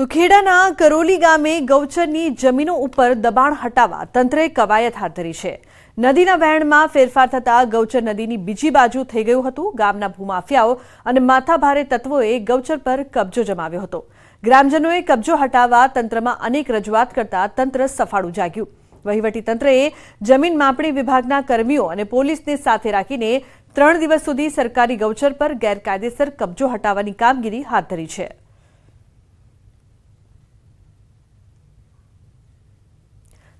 તો ખેડાના કરોલી ગામે ગૌચરની જમીનો ઉપર દબાણ હટાવવા તંત્રે કવાયત હાથ ધરી છે નદીના વહેણમાં ફેરફાર થતાં ગૌચર નદીની બીજી બાજુ થઈ ગયું હતું ગામના ભૂમાફિયાઓ અને માથાભારે તત્વોએ ગૌચર પર કબજો જમાવ્યો હતો ગ્રામજનોએ કબજો હટાવવા તંત્રમાં અનેક રજૂઆત કરતા તંત્ર સફાળું જાગ્યું વહીવટી તંત્રએ જમીન માપણી વિભાગના કર્મીઓ અને પોલીસને સાથે રાખીને ત્રણ દિવસ સુધી સરકારી ગૌચર પર ગેરકાયદેસર કબજો હટાવવાની કામગીરી હાથ ધરી છે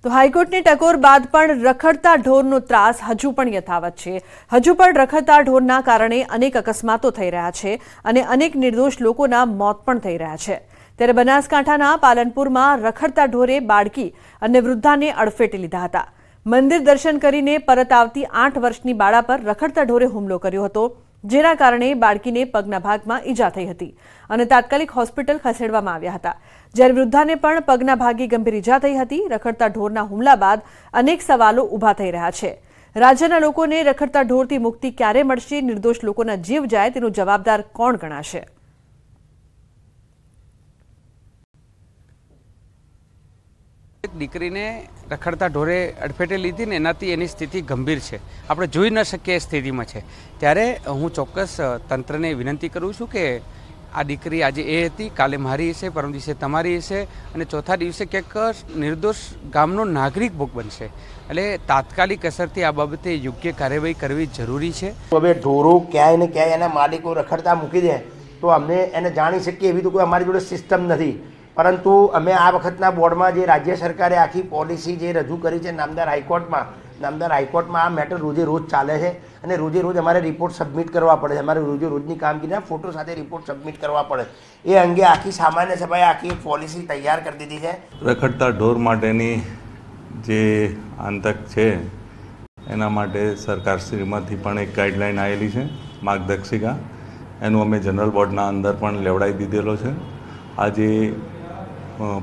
તો હાઈકોર્ટની ટકોર બાદ પણ રખડતા ઢોરનો ત્રાસ હજુ પણ યથાવત છે હજુ પણ રખડતા ઢોરના કારણે અનેક અકસ્માતો થઈ રહ્યા છે અને અનેક નિર્દોષ લોકોના મોત પણ થઈ રહ્યા છે ત્યારે બનાસકાંઠાના પાલનપુરમાં રખડતા ઢોરે બાળકી અને વૃદ્ધાને અડફેટે લીધા હતા મંદિર દર્શન કરીને પરત આવતી આઠ વર્ષની બાળા પર રખડતા ઢોરે હુમલો કર્યો હતો જેના કારણે બાળકીને પગના ભાગમાં ઈજા થઈ હતી અને તાત્કાલિક હોસ્પિટલ ખસેડવામાં આવ્યા હતા જ્યારે વૃદ્ધાને પણ પગના ભાગે ગંભીર ઈજા થઈ હતી રખડતા ઢોરના હુમલા બાદ અનેક સવાલો ઊભા થઈ રહ્યા છે રાજ્યના લોકોને રખડતા ઢોરથી મુક્તિ ક્યારે મળશે નિર્દોષ લોકોના જીવ જાય તેનો જવાબદાર કોણ ગણાશે એક દીકરીને રખડતા ઢોરે અડફેટે લીધી ને એનાથી એની સ્થિતિ ગંભીર છે આપણે જોઈ ન શકીએ એ સ્થિતિમાં છે ત્યારે હું ચોક્કસ તંત્રને વિનંતી કરું છું કે આ દીકરી આજે એ હતી કાલે મારી હશે પરમ દિવસે તમારી હશે અને ચોથા દિવસે ક્યાંક નિર્દોષ ગામનો નાગરિક ભોગ બનશે એટલે તાત્કાલિક અસરથી આ બાબતે યોગ્ય કાર્યવાહી કરવી જરૂરી છે હવે ઢોરો ક્યાંય ને ક્યાંય એના માલિકો રખડતા મૂકી દે તો અમને એને જાણી શકીએ એવી તો કોઈ અમારી જોડે સિસ્ટમ નથી પરંતુ અમે આ વખતના બોર્ડમાં જે રાજ્ય સરકારે આખી પોલિસી જે રજૂ કરી છે નામદાર હાઈકોર્ટમાં નામદાર હાઈકોર્ટમાં આ મેટર રોજે રોજ ચાલે છે અને રોજે રોજ અમારે રિપોર્ટ સબમિટ કરવા પડે છે અમારે રોજે રોજની કામગીરીના ફોટો સાથે રિપોર્ટ સબમિટ કરવા પડે એ અંગે આખી સામાન્ય સભાએ આખી પોલિસી તૈયાર કરી દીધી છે રખડતા ઢોર માટેની જે આંતક છે એના માટે સરકાર સરકારશ્રીમાંથી પણ એક ગાઈડલાઈન આવેલી છે માર્ગદર્શિકા એનું અમે જનરલ બોર્ડના અંદર પણ લેવડાવી દીધેલો છે આજે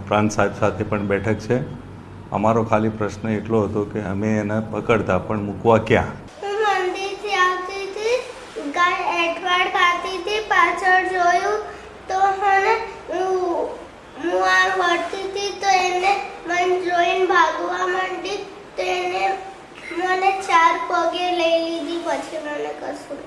પ્રાંત સાહેબ સાથે પણ બેઠક છે અમારો ખાલી પ્રશ્ન એટલો હતો કે અમે એને પકડતા પણ મૂકવા ક્યાં પાછળ જોયું તો મને હું આ વળતી હતી તો એને મને જોઈને ભાગવા માંડી તો મને ચાર પગે લઈ લીધી પછી મને કશું